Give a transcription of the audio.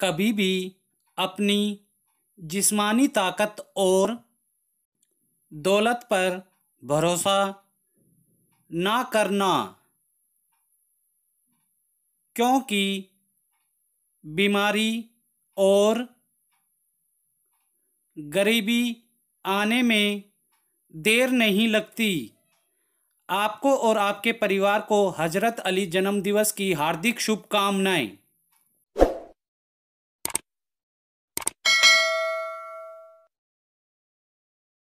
कभी भी अपनी जिस्मानी ताकत और दौलत पर भरोसा ना करना क्योंकि बीमारी और गरीबी आने में देर नहीं लगती आपको और आपके परिवार को हजरत अली जन्मदिवस की हार्दिक शुभकामनाएं